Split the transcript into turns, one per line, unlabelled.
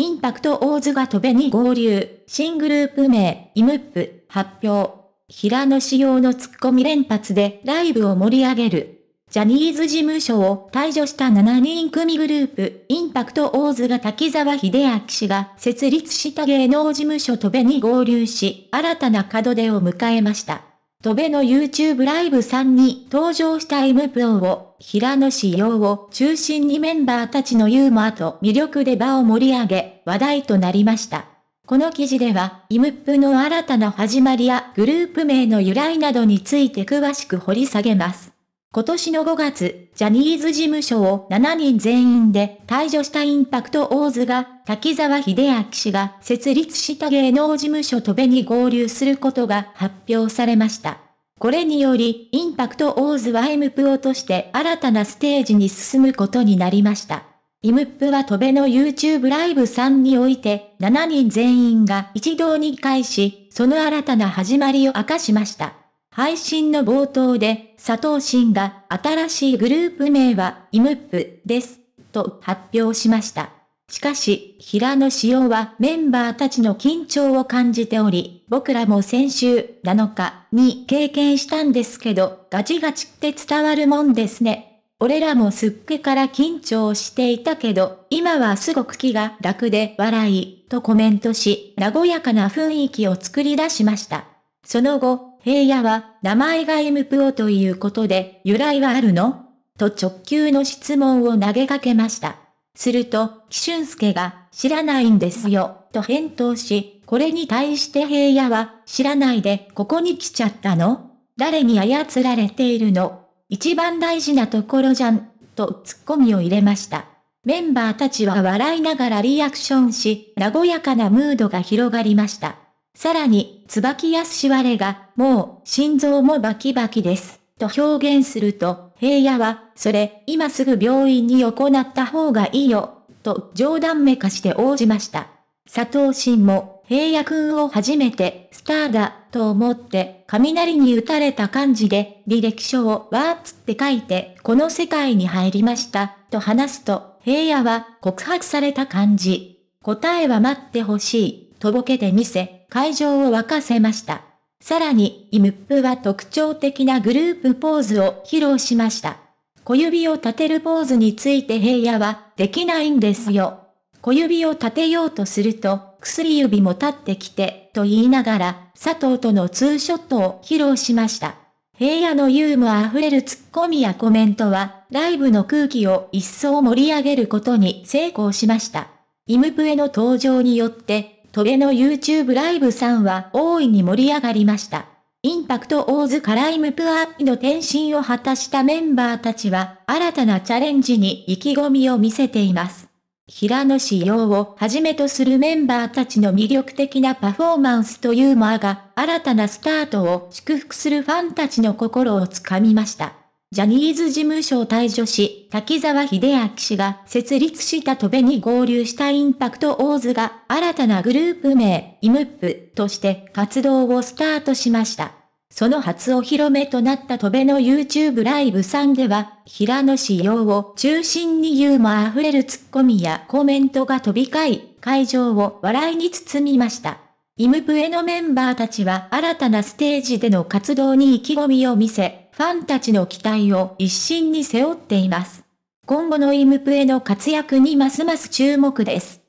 インパクト大津が飛べに合流、新グループ名、イムップ、発表。平野仕様のツッコミ連発でライブを盛り上げる。ジャニーズ事務所を退場した7人組グループ、インパクト大津が滝沢秀明氏が設立した芸能事務所飛べに合流し、新たな門出を迎えました。戸部の YouTube ライブさんに登場した M プロを、平野紫耀を中心にメンバーたちのユーモアと魅力で場を盛り上げ、話題となりました。この記事では、イムップの新たな始まりやグループ名の由来などについて詳しく掘り下げます。今年の5月、ジャニーズ事務所を7人全員で退場したインパクトオーズが、滝沢秀明氏が設立した芸能事務所とべに合流することが発表されました。これにより、インパクトオーズは m プをとして新たなステージに進むことになりました。イムップは戸部の YouTube ライブ3において、7人全員が一堂に会し、その新たな始まりを明かしました。配信の冒頭で、佐藤慎が新しいグループ名はイムップです、と発表しました。しかし、平野紫耀はメンバーたちの緊張を感じており、僕らも先週7日に経験したんですけど、ガチガチって伝わるもんですね。俺らもすっげから緊張していたけど、今はすごく気が楽で笑い、とコメントし、和やかな雰囲気を作り出しました。その後、平野は、名前がイムプオということで、由来はあるのと直球の質問を投げかけました。すると、キシュンスケが、知らないんですよ、と返答し、これに対して平野は、知らないで、ここに来ちゃったの誰に操られているの一番大事なところじゃん、とツッコミを入れました。メンバーたちは笑いながらリアクションし、和やかなムードが広がりました。さらに、椿康我が、もう、心臓もバキバキです。と表現すると、平野は、それ、今すぐ病院に行った方がいいよ、と冗談めかして応じました。佐藤慎も、平野くんを初めて、スターだ、と思って、雷に打たれた感じで、履歴書をわーつって書いて、この世界に入りました、と話すと、平野は、告白された感じ。答えは待ってほしい。とぼけてみせ、会場を沸かせました。さらに、イムップは特徴的なグループポーズを披露しました。小指を立てるポーズについて平野は、できないんですよ。小指を立てようとすると、薬指も立ってきて、と言いながら、佐藤とのツーショットを披露しました。平野のユーモア溢れるツッコミやコメントは、ライブの空気を一層盛り上げることに成功しました。イムプへの登場によって、トゲの YouTube ライブさんは大いに盛り上がりました。インパクト大津カライムプアーの転身を果たしたメンバーたちは、新たなチャレンジに意気込みを見せています。平野志陽をはじめとするメンバーたちの魅力的なパフォーマンスとユーモアが、新たなスタートを祝福するファンたちの心をつかみました。ジャニーズ事務所を退所し、滝沢秀明氏が設立した戸部に合流したインパクトオーズが新たなグループ名、イムップとして活動をスタートしました。その初お披露目となった戸部の YouTube ライブさんでは、平野仕様を中心にユーモア溢れるツッコミやコメントが飛び交い、会場を笑いに包みました。イムプエのメンバーたちは新たなステージでの活動に意気込みを見せ、ファンたちの期待を一身に背負っています。今後のイムプへの活躍にますます注目です。